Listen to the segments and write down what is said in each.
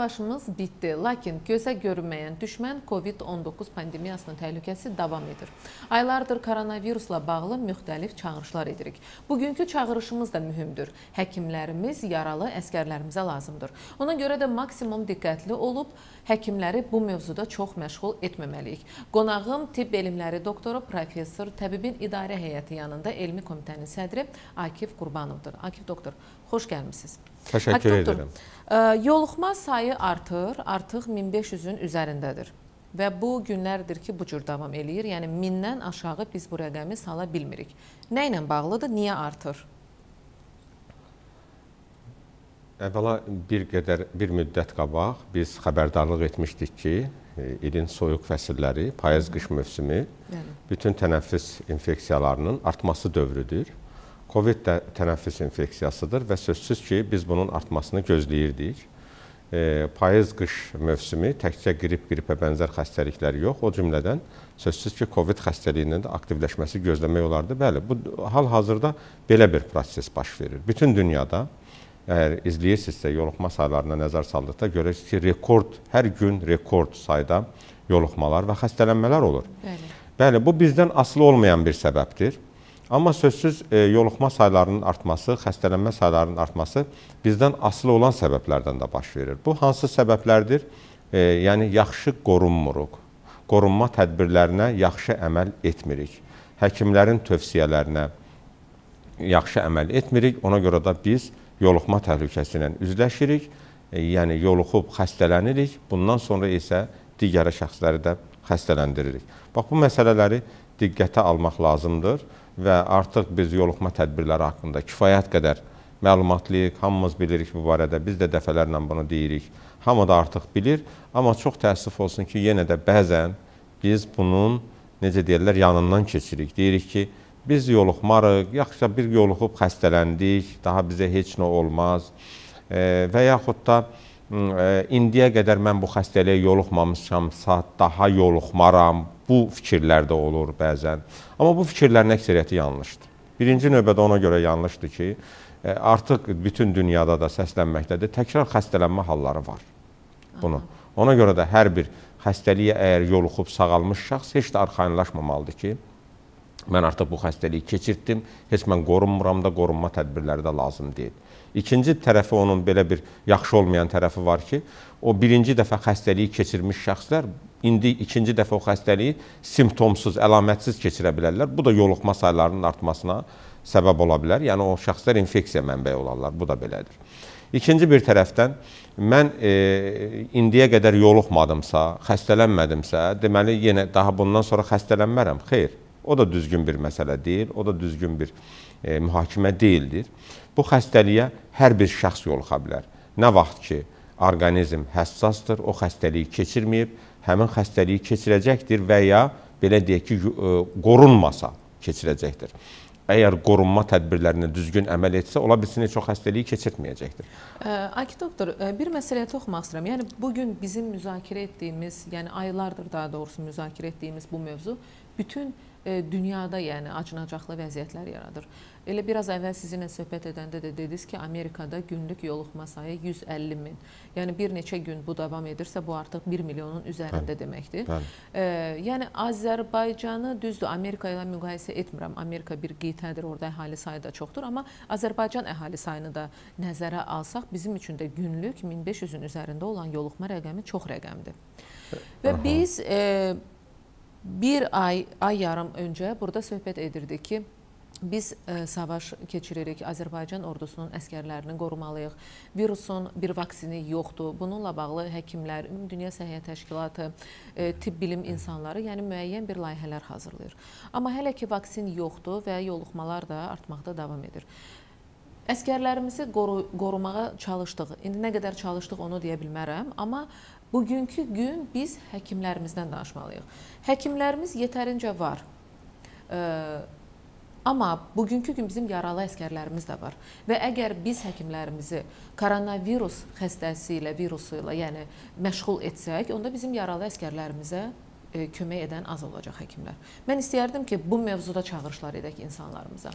savaşımız bitdi, lakin gözə görünməyən düşmən COVID-19 pandemiyasının təhlükəsi davam edir. Aylardır koronavirusla bağlı müxtəlif çağırışlar edirik. Bugünkü çağırışımız da mühümdür. Həkimlərimiz yaralı əskərlərimizə lazımdır. Ona görə də maksimum diqqətli olub, həkimləri bu mövzuda çox məşğul etməməliyik. Qonağım tibb elmləri doktoru professor Təbibin İdarə Heyəti yanında Elmi Komitənin sədri Akif Qurbanovdur. Akif doktor, Xoş gəlmisiniz. Təşəkkür Hak, edirəm. E, yoluxma sayı artır, artıq 1500-ün üzərindədir. Və bu günlərdir ki, bu cür davam eləyir. Yəni 1000-dən aşağı biz bu rəqəmi sala bilmirik. Nə ilə bağlıdır? Niyə artır? Əvvəla bir qədər bir müddət qabaq biz xəbərdarlıq etmişdik ki, e, ilin soyuq fəsilləri, payız qış mövsümü bütün tənəffüs infeksiyalarının artması dövrüdür. Hı COVID də tənəffüs infeksiyasıdır və sözsüz ki, biz bunun artmasını gözləyirdik. E, payız qış mövsümü təkcə qrip, qripə bənzər xəstəliklər yox, o cümlədən sözsüz ki, COVID xəstəliyinin də aktivləşməsi gözləmək olardı. Bəli, bu hal-hazırda belə bir proses baş verir. Bütün dünyada əgər izləyirsinizsə yoluxma saylarına nəzər saldıqda görürsüz ki, rekord, hər gün rekord sayda yoluxmalar və xəstələnmələr olur. Bəli. Bəli, bu bizdən asılı olmayan bir səbəbdir. Amma sözsüz e, yoluxma saylarının artması, xəstələnmə saylarının artması bizdən asılı olan səbəblərdən də baş verir. Bu hansı səbəblərdir? E, yəni yaxşı qorunmuruq. Qorunma tədbirlərinə yaxşı əməl etmirik. Həkimlərin tövsiyələrinə yaxşı əməl etmirik. Ona görə də biz yoluxma təhlükəsi ilə üzləşirik. E, yəni yoluxub xəstələnirik. Bundan sonra isə digər şəxsləri də xəstələndiririk. Bax bu məsələləri diqqətə almaq lazımdır və artıq biz yoluxma tədbirləri haqqında kifayət qədər məlumatlıyıq, hamımız bilirik bu barədə, biz də dəfələrlə bunu deyirik. Hamı da artıq bilir, amma çox təəssüf olsun ki, yenə də bəzən biz bunun, necə deyirlər, yanından keçirik. Deyirik ki, biz yoluxmarıq, yaxşı bir yoluxub xəstələndik, daha bizə heç nə olmaz e, və yaxud da e, indiyə qədər mən bu xəstəliyə yoluxmamışam, daha yoluxmaram, bu fikirlər də olur bəzən. Amma bu fikirlərin əksəriyyəti yanlışdır. Birinci növbədə ona görə yanlışdır ki, e, artıq bütün dünyada da səslənməkdədir. Təkrar xəstələnmə halları var. Bunu. Ona görə də hər bir xəstəliyə əgər yoluxub sağalmış şəxs heç də arxayınlaşmamalıdır ki, mən artıq bu xəstəliyi keçirtdim, heç mən qorunmuram da, qorunma tədbirləri də lazım deyil. İkinci tərəfi onun belə bir yaxşı olmayan tərəfi var ki, o birinci dəfə xəstəliyi keçirmiş şəxslər indi ikinci dəfə o xəstəliyi simptomsuz, əlamətsiz keçirə bilərlər. Bu da yoluxma saylarının artmasına səbəb ola bilər. Yəni o şəxslər infeksiya mənbəyi olarlar. Bu da belədir. İkinci bir tərəfdən mən e, indiyə qədər yoluxmadımsa, xəstələnmədimsə, deməli yenə daha bundan sonra xəstələnmərəm. Xeyr. O da düzgün bir məsələ deyil, o da düzgün bir e, mühakimə deyildir. Bu xəstəliyə hər bir şəxs yoluxa bilər. Nə vaxt ki, orqanizm həssasdır, o xəstəliyi keçirməyib, həmin xəstəliyi keçirəcəkdir və ya belə deyək ki, e, qorunmasa keçirəcəkdir. Əgər qorunma tədbirlərinə düzgün əməl etsə, ola bilsin heç o xəstəliyi keçirtməyəcəkdir. E, Aki doktor, e, bir məsələyə toxmaq istəyirəm. Yəni bu gün bizim müzakirə etdiyimiz, yəni aylardır daha doğrusu müzakirə etdiyimiz bu mövzu bütün dünyada yəni acınacaqlı vəziyyətlər yaradır. Elə biraz əvvəl sizinlə söhbət edəndə də dediniz ki, Amerikada günlük yoluxma sayı 150 min. Yəni bir neçə gün bu davam edirsə, bu artıq 1 milyonun üzərində bəli, deməkdir. Bəli. E, yəni Azərbaycanı düzdür, Amerika ilə müqayisə etmirəm. Amerika bir qitədir, orada əhali sayı da çoxdur, amma Azərbaycan əhali sayını da nəzərə alsaq, bizim üçün də günlük 1500-ün üzərində olan yoluxma rəqəmi çox rəqəmdir. Və Aha. biz e, bir ay, ay yarım öncə burada söhbət edirdik ki, Biz ə, e, savaş keçiririk. Azərbaycan ordusunun əskərlərini qorumalıyıq. Virusun bir vaksini yoxdur. Bununla bağlı həkimlər, Ümumdünya Səhiyyə Təşkilatı, ə, e, tibb bilim insanları, yəni müəyyən bir layihələr hazırlayır. Amma hələ ki vaksin yoxdur və yoluxmalar da artmaqda davam edir. Əskərlərimizi qoru qorumağa çalışdıq. İndi nə qədər çalışdıq onu deyə bilmərəm, amma bugünkü gün biz həkimlərimizdən danışmalıyıq. Həkimlərimiz yetərincə var. Ə, e, Amma bugünkü gün bizim yaralı əskərlərimiz də var. Və əgər biz həkimlərimizi koronavirus xəstəsi ilə, virusu ilə, yəni məşğul etsək, onda bizim yaralı əskərlərimizə e, kömək edən az olacaq həkimlər. Mən istəyərdim ki, bu mövzuda çağırışlar edək insanlarımıza.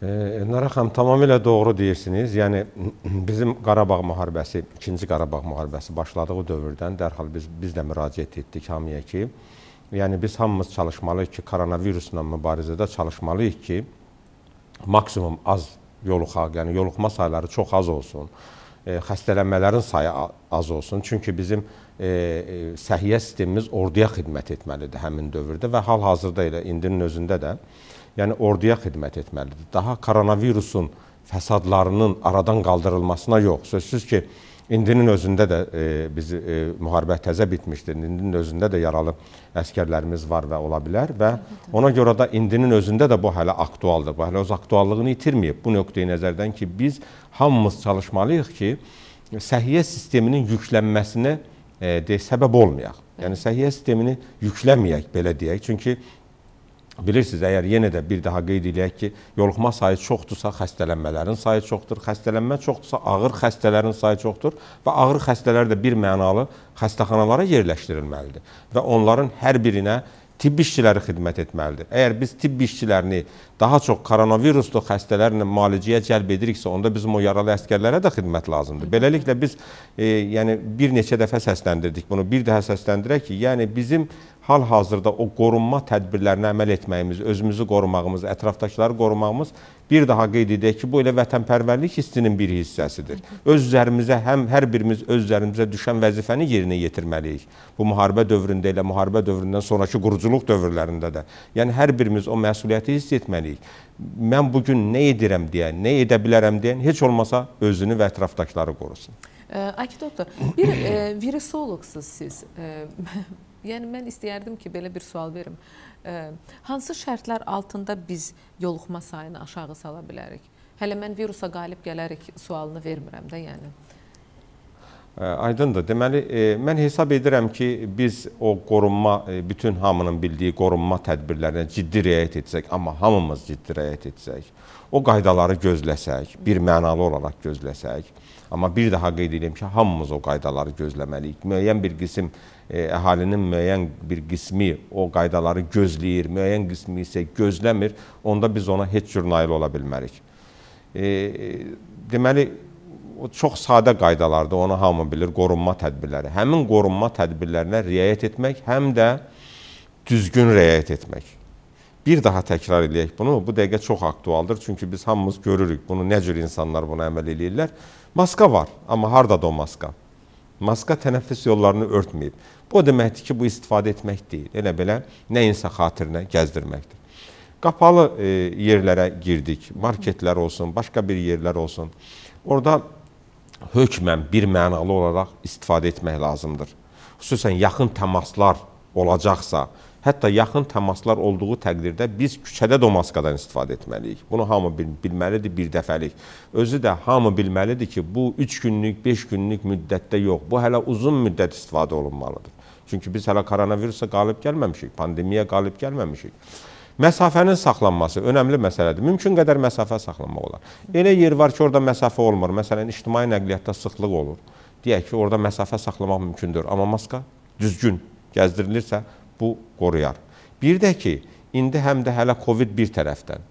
E, Nara xanım, tamamilə doğru deyirsiniz. Yəni bizim Qarabağ müharibəsi, 2-ci Qarabağ müharibəsi başladığı dövrdən dərhal biz biz də müraciət etdik hamıya ki, Yəni biz hamımız çalışmalıyıq ki, koronavirusla mübarizədə çalışmalıyıq ki, maksimum az yoluxaq, yəni yoluxma sayları çox az olsun. E, xəstələnmələrin sayı az olsun. Çünki bizim e, e, səhiyyə sistemimiz orduya xidmət etməlidir həmin dövrdə və hal-hazırda elə indinin özündə də yəni orduya xidmət etməlidir. Daha koronavirusun fəsadlarının aradan qaldırılmasına yox. Sözsüz ki, İndinin özündə də e, biz e, müharibə təzə bitmişdir. İndinin özündə də yaralı əskərlərimiz var və ola bilər və ona görə də indinin özündə də bu hələ aktualdır. Bu hələ öz aktuallığını itirməyib. Bu nöqteyi nəzərdən ki, biz hamımız çalışmalıyıq ki, səhiyyə sisteminin yüklənməsinə e, de, səbəb olmayaq. Yəni səhiyyə sistemini yükləməyək, belə deyək. Çünki Bilirsiniz, əgər yenə də bir daha qeyd eləyək ki, yoluxma sayı çoxdursa xəstələnmələrin sayı çoxdur, xəstələnmə çoxdursa ağır xəstələrin sayı çoxdur və ağır xəstələr də bir mənalı xəstəxanalara yerləşdirilməlidir və onların hər birinə tibb işçiləri xidmət etməlidir. Əgər biz tibb işçilərini daha çox koronaviruslu xəstələrlə müalicəyə cəlb ediriksə, onda bizim o yaralı əskərlərə də xidmət lazımdır. Beləliklə biz e, yəni bir neçə dəfə səsləndirdik bunu. Bir daha səsləndirək ki, yəni bizim hal-hazırda o qorunma tədbirlərinə əməl etməyimiz, özümüzü qorumağımız, ətrafdakıları qorumağımız bir daha qeyd edək ki, bu elə vətənpərvərlik hissinin bir hissəsidir. Öz üzərimizə həm hər birimiz öz üzərimizə düşən vəzifəni yerinə yetirməliyik. Bu müharibə dövründə elə müharibə dövründən sonrakı quruculuq dövrlərində də. Yəni hər birimiz o məsuliyyəti hiss etməliyik. Mən bu gün nə edirəm deyən, nə edə bilərəm deyən heç olmasa özünü və ətrafdakıları qorusun. Akid doktor, bir e, virusoloqsuz siz. E, Yəni mən istəyərdim ki, belə bir sual verim. E, hansı şərtlər altında biz yoluxma sayını aşağı sala bilərik? Hələ mən virusa qalib gələrək sualını vermirəm də, yəni. Aydındır. Deməli, mən hesab edirəm ki, biz o qorunma, bütün hamının bildiyi qorunma tədbirlərinə ciddi riayət etsək, amma hamımız ciddi riayət etsək, o qaydaları gözləsək, bir mənalı olaraq gözləsək, Amma bir daha qeyd edirəm ki, hamımız o qaydaları gözləməliyik. Müəyyən bir qism e, əhalinin müəyyən bir qismi o qaydaları gözləyir, müəyyən qismi isə gözləmir. Onda biz ona heç cür nail ola bilmərik. E, deməli, o çox sadə qaydalardır, onu hamı bilir, qorunma tədbirləri. Həmin qorunma tədbirlərinə riayət etmək, həm də düzgün riayət etmək. Bir daha təkrar eləyək bunu. Bu dəqiqə çox aktualdır. Çünki biz hamımız görürük bunu, nə cür insanlar buna əməl eləyirlər. Maska var, amma hardadır o maska? Maska tənəffüs yollarını örtməyib. Bu deməkdir ki, bu istifadə etmək deyil. Elə belə nəyinsə xatirinə gəzdirməkdir. Qapalı e, yerlərə girdik. Marketlər olsun, başqa bir yerlər olsun. Orada hökmən bir mənalı olaraq istifadə etmək lazımdır. Xüsusən yaxın təmaslar olacaqsa, Hətta yaxın təmaslar olduğu təqdirdə biz küçədə də maskadan istifadə etməliyik. Bunu hamı bil bilməlidir bir dəfəlik. Özü də hamı bilməlidir ki, bu 3 günlük, 5 günlük müddətdə yox. Bu hələ uzun müddət istifadə olunmalıdır. Çünki biz hələ koronavirusa qalib gəlməmişik, pandemiya qalib gəlməmişik. Məsafənin saxlanması önəmli məsələdir. Mümkün qədər məsafə saxlanmaq olar. Elə yer var ki, orada məsafə olmur. Məsələn, ictimai nəqliyyatda sıxlıq olur. Deyək ki, orada məsafə saxlamaq mümkündür, amma maska düzgün gəzdirilirsə bu qoruyar. Bir də ki, indi həm də hələ Covid bir tərəfdən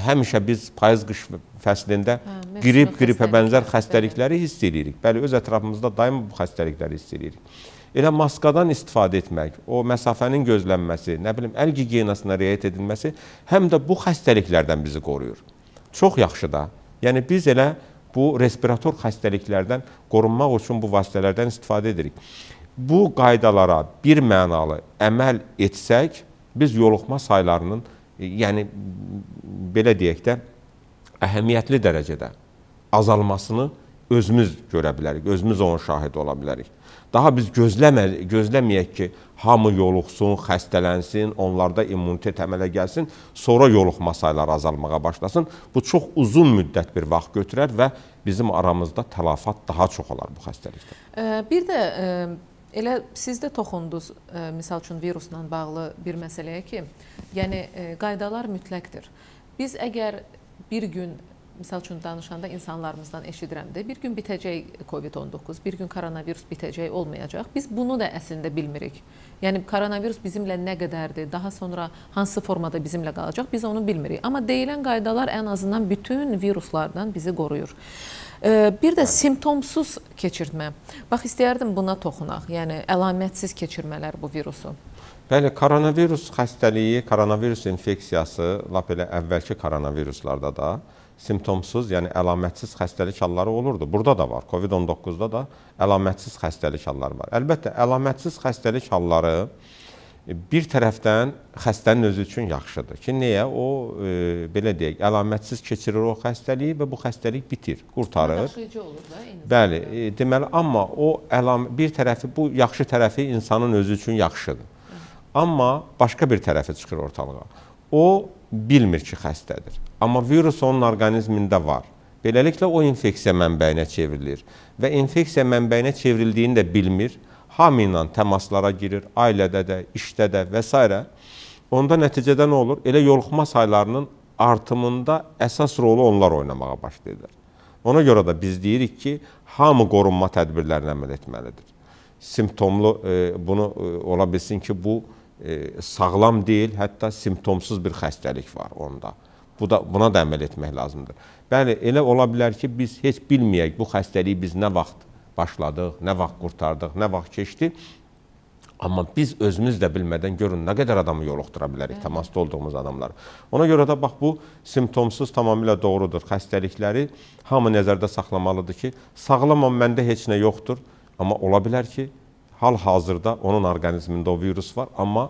həmişə biz payız qış fəslində hə, qrip, qripə bənzər xəstəlikləri hiss edirik. Bəli, öz ətrafımızda daim bu xəstəlikləri hiss edirik. Elə maskadan istifadə etmək, o məsafənin gözlənməsi, nə bilim, əl gigiyenasına riayət edilməsi həm də bu xəstəliklərdən bizi qoruyur. Çox yaxşı da. Yəni biz elə bu respirator xəstəliklərdən qorunmaq üçün bu vasitələrdən istifadə edirik bu qaydalara bir mənalı əməl etsək, biz yoluxma saylarının, e, yəni belə deyək də, əhəmiyyətli dərəcədə azalmasını özümüz görə bilərik, özümüz onun şahidi ola bilərik. Daha biz gözləmə, gözləməyək ki, hamı yoluxsun, xəstələnsin, onlarda immunitet əmələ gəlsin, sonra yoluxma sayları azalmağa başlasın. Bu çox uzun müddət bir vaxt götürər və bizim aramızda tələfat daha çox olar bu xəstəlikdə. Bir də Elə siz də toxundunuz, e, misal üçün virusla bağlı bir məsələyə ki, yəni e, qaydalar mütləqdir. Biz əgər bir gün misal üçün danışanda insanlarımızdan eşidirəm də, bir gün bitəcək COVID-19, bir gün koronavirus bitəcək, olmayacaq. Biz bunu da əslində bilmirik. Yəni koronavirus bizimlə nə qədərdir, daha sonra hansı formada bizimlə qalacaq, biz onu bilmirik. Amma deyilən qaydalar ən azından bütün viruslardan bizi qoruyur. Bir də simptomsuz keçirmə. Bax istəyərdim buna toxunaq. Yəni əlamətsiz keçirmələr bu virusu. Bəli, koronavirus xəstəliyi, koronavirus infeksiyası lap elə əvvəlki koronaviruslarda da simptomsuz, yəni əlamətsiz xəstəlik halları olurdu. Burada da var. COVID-19-da da əlamətsiz xəstəlik halları var. Əlbəttə, əlamətsiz xəstəlik halları e, bir tərəfdən xəstənin özü üçün yaxşıdır ki, niyə o e, belə deyək, əlamətsiz keçirir o xəstəliyi və bu xəstəlik bitir, qurtarır. Daşıyıcı olur da eyni. Bəli, e, deməli amma o əlam bir tərəfi bu yaxşı tərəfi insanın özü üçün yaxşıdır. Amma başqa bir tərəfi çıxır ortalığa. O bilmir ki, xəstədir. Amma virus onun orqanizmində var. Beləliklə o infeksiya mənbəyinə çevrilir və infeksiya mənbəyinə çevrildiyini də bilmir. Hamı ilə təmaslara girir, ailədə də, işdə də və s. Onda nəticədə nə olur? Elə yoluxma saylarının artımında əsas rolu onlar oynamağa başlayırlar. Ona görə də biz deyirik ki, hamı qorunma tədbirlərinə əməl etməlidir. Simptomlu e, bunu e, ola bilsin ki, bu e, e, sağlam deyil, hətta simptomsuz bir xəstəlik var onda. Bu da buna da əməl etmək lazımdır. Bəli, elə ola bilər ki, biz heç bilməyək bu xəstəliyi biz nə vaxt başladıq, nə vaxt qurtardıq, nə vaxt keçdi. Amma biz özümüz də bilmədən görün nə qədər adamı yoluxdura bilərik Hı. təmasda olduğumuz adamlar. Ona görə də bax bu simptomsuz tamamilə doğrudur. Xəstəlikləri hamı nəzərdə saxlamalıdır ki, sağlamam məndə heç nə yoxdur, amma ola bilər ki, hal-hazırda onun orqanizmində o virus var, amma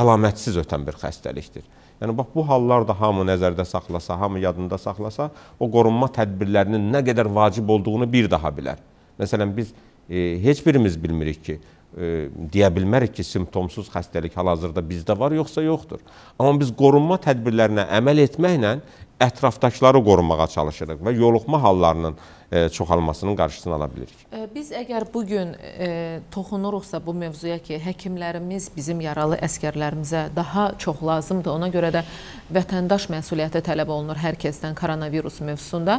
əlamətsiz ötən bir xəstəlikdir. Yəni bax bu hallar da hamı nəzərdə saxlasa, hamı yadında saxlasa, o qorunma tədbirlərinin nə qədər vacib olduğunu bir daha bilər. Məsələn biz e, heç birimiz bilmirik ki, e, deyə bilmərik ki, simptomsuz xəstəlik hal-hazırda bizdə var yoxsa yoxdur. Amma biz qorunma tədbirlərinə əməl etməklə ətrafdakıları qorumağa çalışırıq və yoluxma hallarının e, çoxalmasının qarşısını ala bilirik. E Biz əgər bu gün e, toxunuruqsa bu mövzuya ki, həkimlərimiz bizim yaralı əskərlərimizə daha çox lazımdır. Ona görə də vətəndaş məsuliyyəti tələb olunur hər kəsdən koronavirus mövzusunda.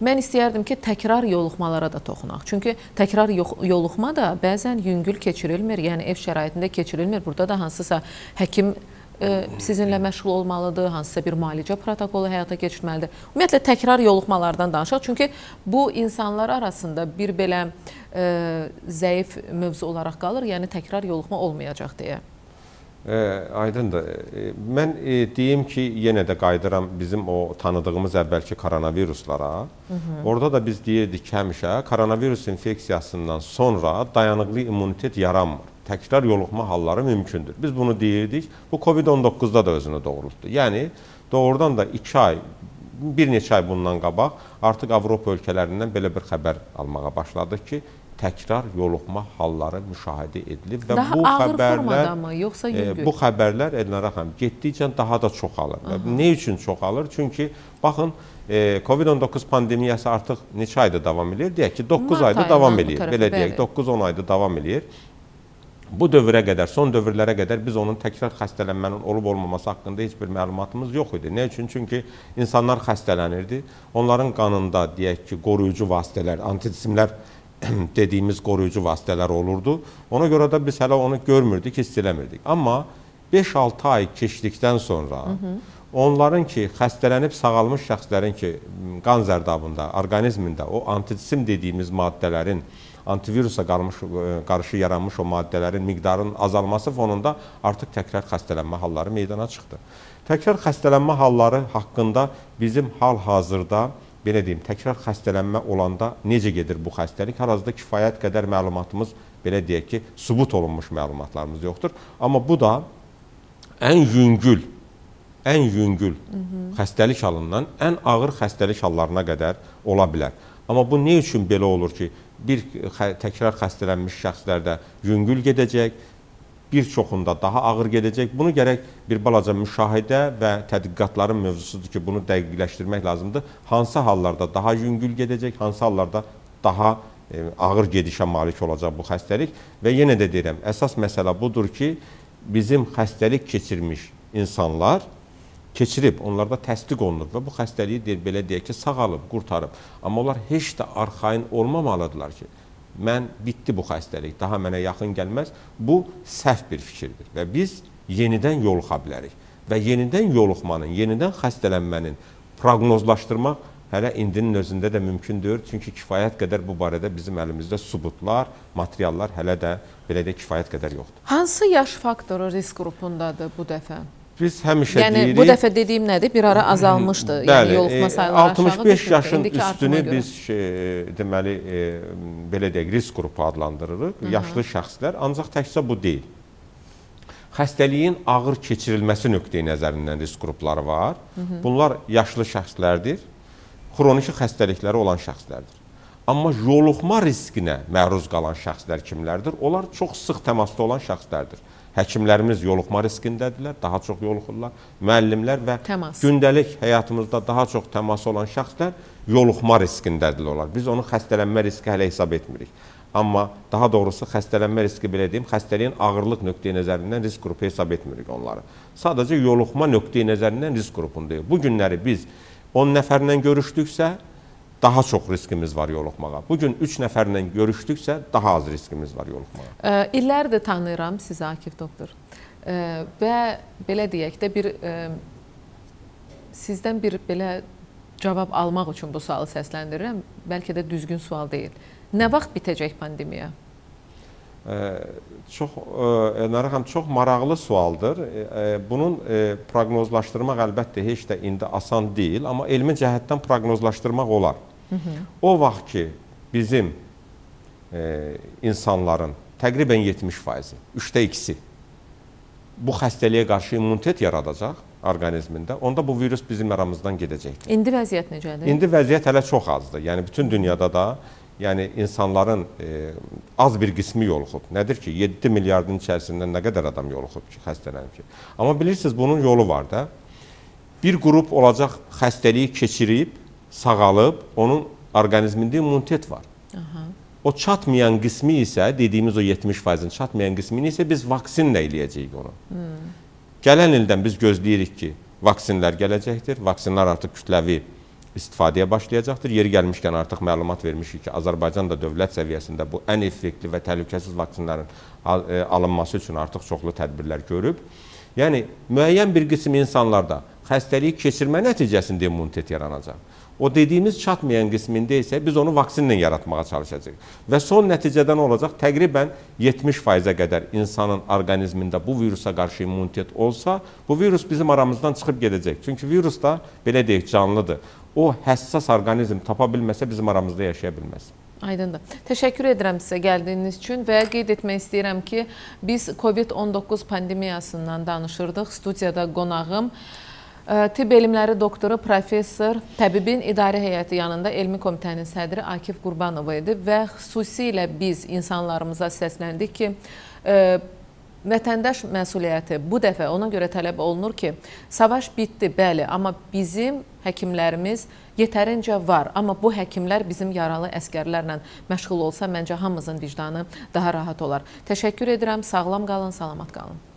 Mən istəyərdim ki, təkrar yoluxmalara da toxunaq. Çünki təkrar yoluxma da bəzən yüngül keçirilmir, yəni ev şəraitində keçirilmir. Burada da hansısa həkim sizinlə məşğul olmalıdır, hansısa bir müalicə protokolu həyata keçirməlidir. Ümumiyyətlə təkrar yoluxmalardan danışaq, çünki bu insanlar arasında bir belə ə, zəif mövzu olaraq qalır, yəni təkrar yoluxma olmayacaq deyə. Ə, aydındır. Mən e, deyim ki, yenə də qayıdıram bizim o tanıdığımız əvvəlki koronaviruslara. Hı mhm. -hı. Orada da biz deyirdik ki, həmişə koronavirus infeksiyasından sonra dayanıqlı immunitet yaranmır təkrar yoluxma halları mümkündür. Biz bunu deyirdik. Bu COVID-19-da da özünü doğrultdu. Yəni doğrudan da 2 ay bir neçə ay bundan qabaq artıq Avropa ölkələrindən belə bir xəbər almağa başladıq ki, təkrar yoluxma halları müşahidə edilib və daha bu xəbərlər mı, yoxsa e, yüngül? E, bu xəbərlər Elnara xanım getdikcə daha da çoxalır. Aha. Nə üçün çoxalır? Çünki baxın e, COVID-19 pandemiyası artıq neçə aydır davam eləyir? Deyək ki, 9 Mart ayda davam eləyir. Belə deyək, 9-10 ayda davam eləyir. Bu dövrə qədər, son dövrlərə qədər biz onun təkrar xəstələnmənin olub-olmaması haqqında heç bir məlumatımız yox idi. Nə üçün? Çünki insanlar xəstələnirdi. Onların qanında deyək ki, qoruyucu vasitələr, antidisimlər dediyimiz qoruyucu vasitələr olurdu. Ona görə də biz hələ onu görmürdük, hiss eləmirdik. Amma 5-6 ay keçdikdən sonra Hı -hı. onların ki, xəstələnib sağalmış şəxslərin ki, qan zərdabında, orqanizmində o antidisim dediyimiz maddələrin antivirusa qarmış, e, qarşı yaranmış o maddələrin miqdarının azalması fonunda artıq təkrar xəstələnmə halları meydana çıxdı. Təkrar xəstələnmə halları haqqında bizim hal-hazırda belə deyim, təkrar xəstələnmə olanda necə gedir bu xəstəlik? Hal-hazırda kifayət qədər məlumatımız belə deyək ki, sübut olunmuş məlumatlarımız yoxdur. Amma bu da ən yüngül ən yüngül Hı -hı. xəstəlik halından ən ağır xəstəlik hallarına qədər ola bilər. Amma bu nə üçün belə olur ki, bir təkrar xəstələnmiş şəxslərdə yüngül gedəcək, bir çoxunda daha ağır gedəcək. Bunu gərək bir balaca müşahidə və tədqiqatların mövzusudur ki, bunu dəqiqləşdirmək lazımdır. Hansı hallarda daha yüngül gedəcək, hansı hallarda daha e, ağır gedişə malik olacaq bu xəstəlik və yenə də deyirəm, əsas məsələ budur ki, bizim xəstəlik keçirmiş insanlar keçirib, onlarda təsdiq olunub və bu xəstəliyi deyir, belə deyək ki, sağalıb, qurtarıb. Amma onlar heç də arxain olmamalıdırlar ki, mən bitdi bu xəstəlik, daha mənə yaxın gəlməz. Bu səhv bir fikirdir və biz yenidən yoluxa bilərik. Və yenidən yoluxmanın, yenidən xəstələnmənin proqnozlaşdırmaq hələ indinin özündə də mümkündür. Çünki kifayət qədər bu barədə bizim əlimizdə sübutlar, materiallar hələ də belə də kifayət qədər yoxdur. Hansı yaş faktoru risk qrupundadır bu dəfə? Biz həmişə yəni, deyirik. Yəni bu dəfə dediyim nədir? Bir ara azalmışdı. Bəli, yəni yoluxma sayıları 65 aşağı yaşın üstünü görə. biz e, deməli e, belə deyək risk qrupu adlandırırıq. Hı -hı. Yaşlı şəxslər ancaq təkcə bu deyil. Xəstəliyin ağır keçirilməsi nöqteyi nəzərindən risk qrupları var. Hı -hı. Bunlar yaşlı şəxslərdir. Xroniki xəstəlikləri olan şəxslərdir. Amma yoluxma riskinə məruz qalan şəxslər kimlərdir? Onlar çox sıx təmasda olan şəxslərdir. Həkimlərimiz yoluxma riskindədirlər, daha çox yoluxurlar. Müəllimlər və təmas. gündəlik həyatımızda daha çox təmas olan şəxslər yoluxma riskindədirlər. Biz onu xəstələnmə riski hələ hesab etmirik. Amma daha doğrusu xəstələnmə riski belə deyim, xəstəliyin ağırlıq nöqteyi nəzərindən risk qrupu hesab etmirik onları. Sadəcə yoluxma nöqteyi nəzərindən risk qrupundayıq. Bu günləri biz 10 nəfərlə görüşdüksə, daha çox riskimiz var yoluxmağa. Bu gün 3 nəfərlə görüşdüksə daha az riskimiz var yoluxmağa. E, illərdir tanıyıram sizi Akif doktor. E, və belə deyək də bir e, sizdən bir belə cavab almaq üçün bu sualı səsləndirirəm. Bəlkə də düzgün sual deyil. Nə vaxt bitəcək pandemiya? Ə, çox Nərə xanım çox maraqlı sualdır. Ə, bunun ə, proqnozlaşdırmaq əlbəttə heç də indi asan deyil, amma elmi cəhətdən proqnozlaşdırmaq olar. Hı -hı. O vaxt ki bizim e, insanların təqribən 70 faizi, üçdə ikisi bu xəstəliyə qarşı immunitet yaradacaq orqanizmində, onda bu virus bizim aramızdan gedəcəkdir. İndi vəziyyət necədir? İndi vəziyyət hələ çox azdır. Yəni, bütün dünyada da yəni, insanların e, az bir qismi yoluxub. Nədir ki, 7 milyardın içərisindən nə qədər adam yoluxub ki, xəstələnib ki. Amma bilirsiniz, bunun yolu var da. Bir qrup olacaq xəstəliyi keçirib, sağalıb, onun orqanizmində immunitet var. Aha. O çatmayan qismi isə, dediyimiz o 70%-in çatmayan qismini isə biz vaksinlə eləyəcəyik onu. Hmm. Gələn ildən biz gözləyirik ki, vaksinlər gələcəkdir. Vaksinlər artıq kütləvi istifadəyə başlayacaqdır. Yeri gəlmişkən artıq məlumat vermişik ki, Azərbaycan da dövlət səviyyəsində bu ən effektiv və təhlükəsiz vaksinlərin e, alınması üçün artıq çoxlu tədbirlər görüb. Yəni müəyyən bir qism insanlarda xəstəliyi keçirmə nəticəsində immunitet yaranacaq. O dediyimiz çatmayan qismində isə biz onu vaksinlə yaratmağa çalışacağıq. Və son nəticədə nə olacaq? Təqribən 70%-ə qədər insanın orqanizmində bu virusa qarşı immunitet olsa, bu virus bizim aramızdan çıxıb gedəcək. Çünki virus da belə deyək canlıdır. O həssas orqanizm tapa bilməsə bizim aramızda yaşaya bilməz. Aydındır. Təşəkkür edirəm sizə gəldiyiniz üçün və qeyd etmək istəyirəm ki, biz COVID-19 pandemiyasından danışırdıq. Studiyada qonağım Tibb elmləri doktoru professor Təbibin İdarə Heyəti yanında elmi komitənin sədri Akif Qurbanov idi və xüsusilə biz insanlarımıza səsləndik ki, e, vətəndaş məsuliyyəti bu dəfə ona görə tələb olunur ki, savaş bitdi, bəli, amma bizim həkimlərimiz yetərincə var, amma bu həkimlər bizim yaralı əskərlərlə məşğul olsa, məncə hamımızın vicdanı daha rahat olar. Təşəkkür edirəm, sağlam qalın, salamat qalın.